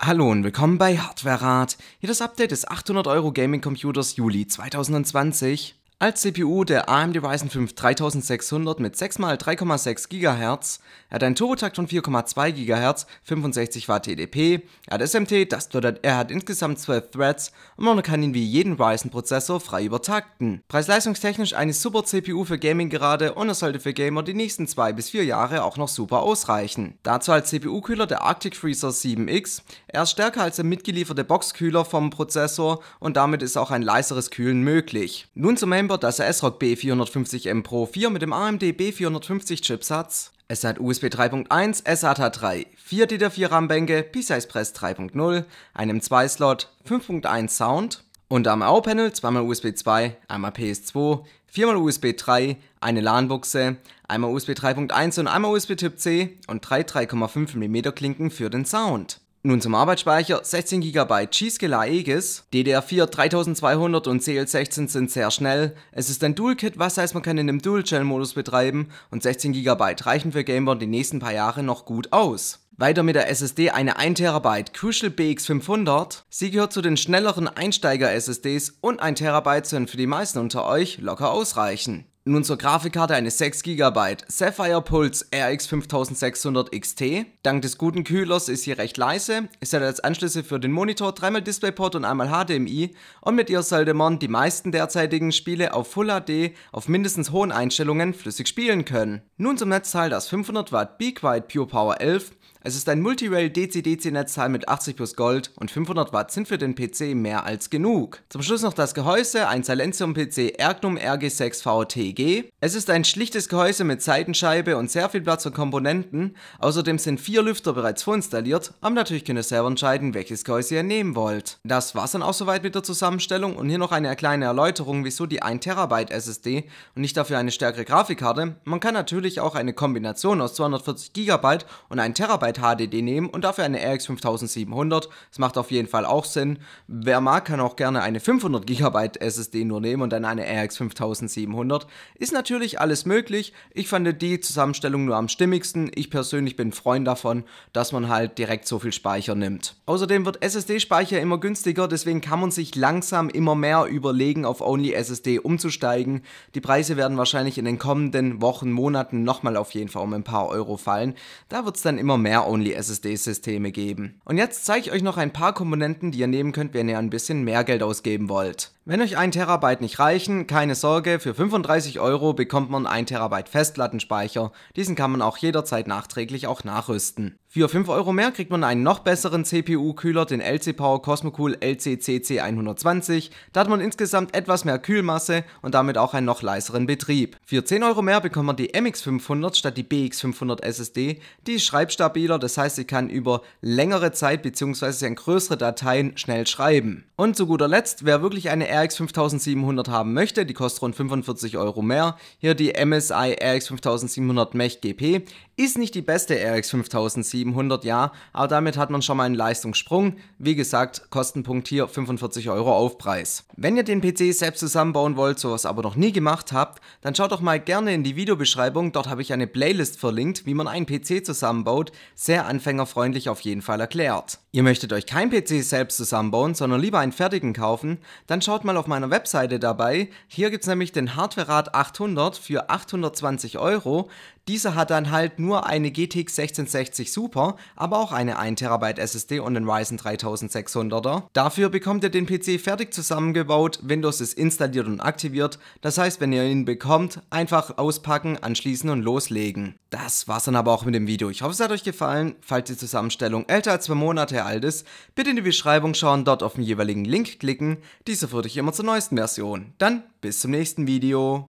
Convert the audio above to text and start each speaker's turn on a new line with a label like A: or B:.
A: Hallo und willkommen bei Hardware Rat. Hier das Update des 800 Euro Gaming Computers Juli 2020. Als CPU der AMD Ryzen 5 3600 mit 6x3,6 GHz, er hat einen Turbotakt von 4,2 GHz, 65 Watt TDP, er hat SMT, das bedeutet, er hat insgesamt 12 Threads und man kann ihn wie jeden Ryzen Prozessor frei übertakten. Preis-leistungstechnisch eine super CPU für Gaming gerade und es sollte für Gamer die nächsten 2 bis 4 Jahre auch noch super ausreichen. Dazu als CPU-Kühler der Arctic Freezer 7X, er ist stärker als der mitgelieferte Boxkühler vom Prozessor und damit ist auch ein leiseres Kühlen möglich. Nun zum November das ASRock B450M Pro 4 mit dem AMD B450 Chipsatz, SAT USB 3.1, SATA 3, 4 DDR4 RAM-Bänke, PCI Express 3.0, einem 2-Slot, 5.1 Sound und am AO-Panel zweimal USB 2, einmal PS2, viermal USB 3, eine LAN-Buchse, einmal USB 3.1 und einmal USB Typ C und drei 3,5 mm Klinken für den Sound. Nun zum Arbeitsspeicher, 16 GB Cheesecala Aegis, DDR4 3200 und CL16 sind sehr schnell. Es ist ein Dual-Kit, was heißt man kann in einem Dual-Channel-Modus betreiben und 16 GB reichen für Gamer die nächsten paar Jahre noch gut aus. Weiter mit der SSD eine 1TB Crucial BX500. Sie gehört zu den schnelleren Einsteiger-SSDs und 1TB sind für die meisten unter euch locker ausreichen. Nun zur Grafikkarte eine 6 GB Sapphire Pulse RX 5600 XT. Dank des guten Kühlers ist sie recht leise. Es hat als Anschlüsse für den Monitor, dreimal DisplayPort und einmal HDMI und mit ihr sollte man die meisten derzeitigen Spiele auf Full HD auf mindestens hohen Einstellungen flüssig spielen können. Nun zum Netzteil das 500 Watt Be Quiet Pure Power 11 es ist ein Multirail dc DC-DC-Netzteil mit 80 plus Gold und 500 Watt sind für den PC mehr als genug. Zum Schluss noch das Gehäuse, ein Silenzium-PC Ergnum RG6 VTG. Es ist ein schlichtes Gehäuse mit Seitenscheibe und sehr viel Platz für Komponenten. Außerdem sind vier Lüfter bereits vorinstalliert, aber natürlich könnt ihr selber entscheiden, welches Gehäuse ihr nehmen wollt. Das war's dann auch soweit mit der Zusammenstellung und hier noch eine kleine Erläuterung, wieso die 1TB SSD und nicht dafür eine stärkere Grafikkarte. Man kann natürlich auch eine Kombination aus 240 GB und 1TB HDD nehmen und dafür eine RX 5700. Das macht auf jeden Fall auch Sinn. Wer mag, kann auch gerne eine 500 GB SSD nur nehmen und dann eine RX 5700. Ist natürlich alles möglich. Ich fand die Zusammenstellung nur am stimmigsten. Ich persönlich bin Freund davon, dass man halt direkt so viel Speicher nimmt. Außerdem wird SSD-Speicher immer günstiger, deswegen kann man sich langsam immer mehr überlegen, auf Only SSD umzusteigen. Die Preise werden wahrscheinlich in den kommenden Wochen, Monaten nochmal auf jeden Fall um ein paar Euro fallen. Da wird es dann immer mehr Wire-Only-SSD-Systeme geben. Und jetzt zeige ich euch noch ein paar Komponenten, die ihr nehmen könnt, wenn ihr ein bisschen mehr Geld ausgeben wollt. Wenn euch 1 tb nicht reichen, keine Sorge, für 35 Euro bekommt man 1 tb Festplattenspeicher. Diesen kann man auch jederzeit nachträglich auch nachrüsten. Für 5 Euro mehr kriegt man einen noch besseren CPU-Kühler, den LC Power Cosmocool LCCC 120. Da hat man insgesamt etwas mehr Kühlmasse und damit auch einen noch leiseren Betrieb. Für 10 Euro mehr bekommt man die MX500 statt die BX500 SSD, die ist schreibstabil Spieler, das heißt, sie kann über längere Zeit bzw. sie größere Dateien schnell schreiben. Und zu guter Letzt, wer wirklich eine RX 5700 haben möchte, die kostet rund 45 Euro mehr, hier die MSI RX 5700 Mech GP, ist nicht die beste RX 5700, ja, aber damit hat man schon mal einen Leistungssprung. Wie gesagt, Kostenpunkt hier 45 Euro Aufpreis. Wenn ihr den PC selbst zusammenbauen wollt, sowas aber noch nie gemacht habt, dann schaut doch mal gerne in die Videobeschreibung, dort habe ich eine Playlist verlinkt, wie man einen PC zusammenbaut, sehr anfängerfreundlich auf jeden Fall erklärt. Ihr möchtet euch kein PC selbst zusammenbauen, sondern lieber einen fertigen kaufen, dann schaut mal auf meiner Webseite dabei. Hier gibt es nämlich den Hardware-Rad 800 für 820 Euro. Dieser hat dann halt nur eine GTX 1660 Super, aber auch eine 1TB SSD und den Ryzen 3600er. Dafür bekommt ihr den PC fertig zusammengebaut, Windows ist installiert und aktiviert. Das heißt, wenn ihr ihn bekommt, einfach auspacken, anschließen und loslegen. Das war's dann aber auch mit dem Video. Ich hoffe, es hat euch gefallen ausfallen. Falls die Zusammenstellung älter als zwei Monate alt ist, bitte in die Beschreibung schauen, dort auf den jeweiligen Link klicken. Dieser führt euch immer zur neuesten Version. Dann bis zum nächsten Video.